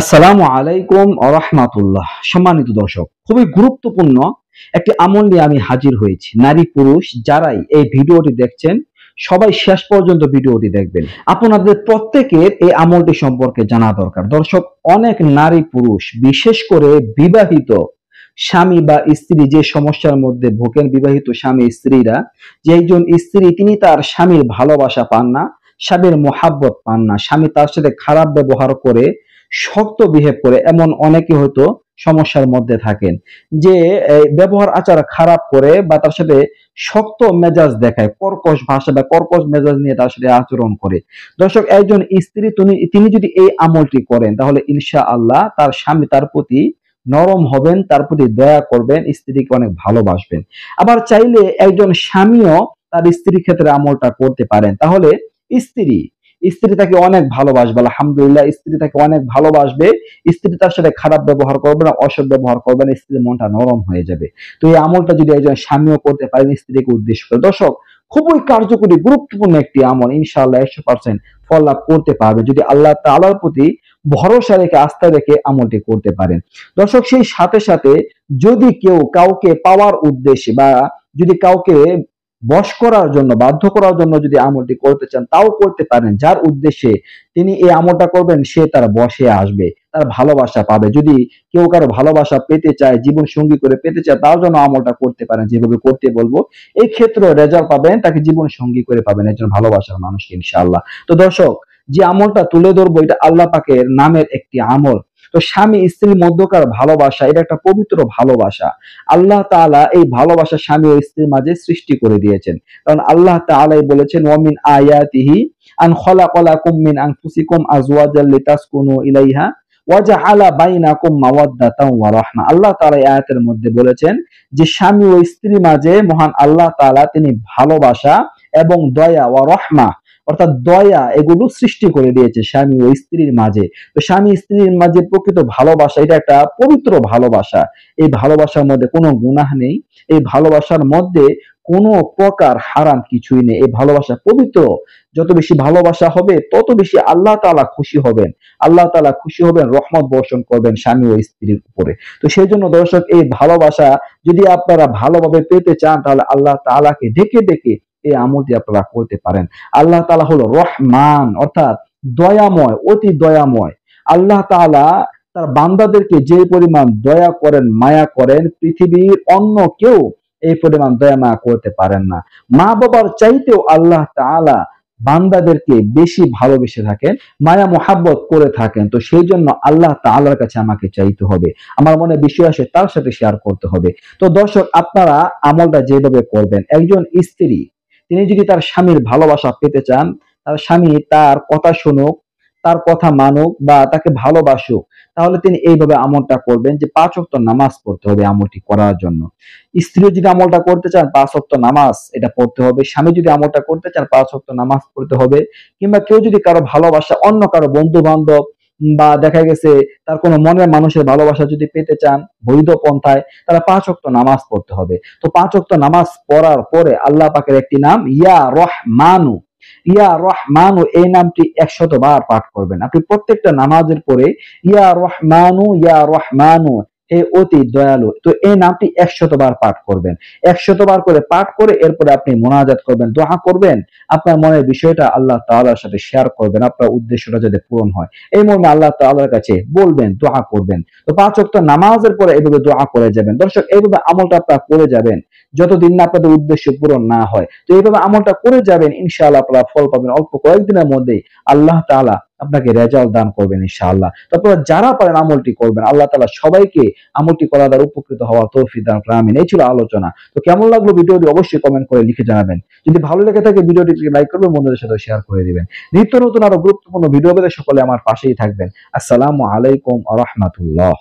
আসসালামু আলাইকুম আরহামাতুল্লাহ সম্মানিত দর্শক খুবই গুরুত্বপূর্ণ একটি আমল নিয়ে আমি হাজির হয়েছি নারী পুরুষ যারাই এই ভিডিওটি দেখছেন সবাই শেষ পর্যন্ত ভিডিওটি দেখবেন আপনাদের প্রত্যেকের এই আমলটি সম্পর্কে জানা দরকার দর্শক অনেক নারী পুরুষ বিশেষ করে বিবাহিত স্বামী বা স্ত্রী যে সমস্যার মধ্যে ভোগেন বিবাহিত স্বামী স্ত্রীরা যে একজন স্ত্রী তিনি তার স্বামীর ভালোবাসা পান না স্বামীর মোহাব্বত পান না স্বামী তার সাথে খারাপ ব্যবহার করে শক্ত বিহেভ করে এমন অনেকে হয়তো সমস্যার মধ্যে থাকেন যে ব্যবহার আচার খারাপ করে বা তার সাথে শক্ত মেজাজ দেখায় কর্কশ ভাষা বা কর্কশ মেজাজ নিয়ে তার সাথে আচরণ করে দর্শক একজন স্ত্রী তিনি যদি এই আমলটি করেন তাহলে ইনশা আল্লাহ তার স্বামী তার প্রতি নরম হবেন তার প্রতি দয়া করবেন স্ত্রীকে অনেক ভালোবাসবেন আবার চাইলে একজন স্বামীও তার স্ত্রীর ক্ষেত্রে আমলটা করতে পারেন তাহলে স্ত্রী স্ত্রী তাকে অনেক ভালোবাসবে আলহামদুলিল্লাহ স্ত্রী তাকে অনেক ভালোবাসবে স্ত্রী তার সাথে খারাপ ব্যবহার করবে না অসৎ ব্যবহার করবে না স্ত্রীর মনটা নরম হয়ে যাবে তো এই আমলটা যদি একজন স্বামীও করতে পারেন স্ত্রীকে উদ্দেশ্য করে দর্শক খুবই কার্যকরী গুরুত্বপূর্ণ একটি আমল ইনশাআল্লাহ একশো পার্সেন্ট ফল লাভ করতে পারবে যদি আল্লাহ তালার প্রতি ভরসা রেখে আস্থা রেখে আমলটি করতে পারেন দর্শক সেই সাথে সাথে যদি কেউ কাউকে পাওয়ার উদ্দেশ্যে বা যদি কাউকে বশ করার জন্য বাধ্য করার জন্য যদি আমলটি করতে চান তাও করতে পারেন যার উদ্দেশ্যে তিনি এই আমলটা করবেন সে তার বসে আসবে তার ভালোবাসা পাবে যদি কেউ কারো ভালোবাসা পেতে চায় জীবন সঙ্গী করে পেতে চায় তার জন্য আমলটা করতে পারেন যেভাবে করতে বলবো এই ক্ষেত্রে রেজাল্ট পাবেন তাকে জীবন সঙ্গী করে পাবেন একজন ভালোবাসার মানুষকে ইনশাআল্লাহ তো দর্শক যে আমলটা তুলে ধরবো এটা আল্লাহ পাকের নামের একটি আমল তো স্বামী স্ত্রীর মধ্যকার ভালোবাসা এটা একটা পবিত্র ভালোবাসা আল্লাহ তালা এই ভালোবাসা স্বামী ও স্ত্রীর মাঝে সৃষ্টি করে দিয়েছেন কারণ আল্লাহ তালাই বলেছেন ওমিন আয়াতিহি আন খলা কলা কুমিন আং ফুসিকুম কুম লিতাস কুনু ইলাইহা আল্লাহ তালা আয়াতের মধ্যে বলেছেন যে স্বামী ও স্ত্রী মাঝে মহান আল্লাহ তালা তিনি ভালোবাসা এবং দয়া ও রহমা অর্থাৎ দয়া এগুলো সৃষ্টি করে দিয়েছে স্বামী ও স্ত্রীর মাঝে তো স্বামী স্ত্রীর মাঝে প্রকৃত ভালোবাসা এটা একটা পবিত্র ভালোবাসা এই ভালোবাসার মধ্যে কোনো গুণাহ নেই এই ভালোবাসার মধ্যে কোনো প্রকার হারাম কিছুই নেই এই ভালোবাসা পবিত্র যত বেশি ভালোবাসা হবে তত বেশি আল্লাহ তালা খুশি হবেন আল্লাহ তালা খুশি হবেন রহমত বর্ষণ করবেন স্বামী ও স্ত্রীর উপরে তো সেই জন্য দর্শক এই ভালোবাসা যদি আপনারা ভালোভাবে পেতে চান তাহলে আল্লাহ তালাকে ডেকে ডেকে এই দিয়ে আপনারা করতে পারেন আল্লাহ তালা হলো রহমান অর্থাৎ দয়াময় অতি দয়াময় আল্লাহ তালা তার বান্দাদেরকে যে পরিমাণ দয়া করেন মায়া করেন পৃথিবীর অন্য কেউ এই পরিমাণ দয়া মায়া করতে পারেন না মা বাবার চাইতেও আল্লাহ তালা বান্দাদেরকে বেশি ভালোবেসে থাকেন মায়া মোহাব্বত করে থাকেন তো সেই জন্য আল্লাহ তাল্লার কাছে আমাকে চাইতে হবে আমার মনে বিষয় আসে তার সাথে শেয়ার করতে হবে তো দর্শক আপনারা আমলটা যেভাবে করবেন একজন স্ত্রী তিনি যদি তার স্বামীর ভালোবাসা পেতে চান তার স্বামী তার কথা শুনুক তার কথা মানুক বা তাকে ভালোবাসুক তাহলে তিনি এইভাবে আমলটা করবেন যে পাঁচ অক্ত নামাজ পড়তে হবে আমলটি করার জন্য স্ত্রী যদি আমলটা করতে চান পাঁচ অক্ত নামাজ এটা পড়তে হবে স্বামী যদি আমলটা করতে চান পাঁচ অক্ত নামাজ পড়তে হবে কিংবা কেউ যদি কারো ভালোবাসা অন্য কারো বন্ধু বান্ধব বা দেখা গেছে তার কোনো মনের মানুষের ভালোবাসা যদি পেতে চান বৈধ পন্থায় তাহলে পাঁচ অক্ত নামাজ পড়তে হবে তো পাঁচ অক্ত নামাজ পড়ার পরে আল্লাহ পাকের একটি নাম ইয়া রহমানু ইয়া রহমানু এই নামটি একশত বার পাঠ করবেন আপনি প্রত্যেকটা নামাজের পরে ইয়া রহমানু ইয়া রহমানু অতি দয়ালু তো এই নামটি একশতবার পাঠ করবেন একশতবার করে পাঠ করে এরপরে আপনি মোনাজাত করবেন দোয়া করবেন আপনার মনের বিষয়টা আল্লাহ তাল্লাহার সাথে শেয়ার করবেন আপনার উদ্দেশ্যটা যদি পূরণ হয় এই মর্মে আল্লাহ তাল্লাহার কাছে বলবেন দোয়া করবেন তো পাঁচ অক্ত নামাজের পরে এইভাবে দোয়া করে যাবেন দর্শক এইভাবে আমলটা আপনার করে যাবেন যতদিন না আপনাদের উদ্দেশ্য পূরণ না হয় তো এইভাবে আমলটা করে যাবেন ইনশাআল্লাহ আপনারা ফল পাবেন অল্প কয়েকদিনের মধ্যেই আল্লাহ তাআলা আপনাকে রেজাল্ট দান করবেন ইনশাআল্লাহ তারপর যারা পারেন আমলটি করবেন আল্লাহ তালা সবাইকে আমলটি করা দ্বারা উপকৃত হওয়ার তৌফিক দান আমিন এই ছিল আলোচনা তো কেমন লাগলো ভিডিওটি অবশ্যই কমেন্ট করে লিখে জানাবেন যদি ভালো লেগে থাকে ভিডিওটি লাইক করবেন বন্ধুদের সাথে শেয়ার করে দিবেন নিত্য নতুন আরো গুরুত্বপূর্ণ ভিডিও পেতে সকলে আমার পাশেই থাকবেন আসসালামু আলাইকুম আ রহমতুল্লাহ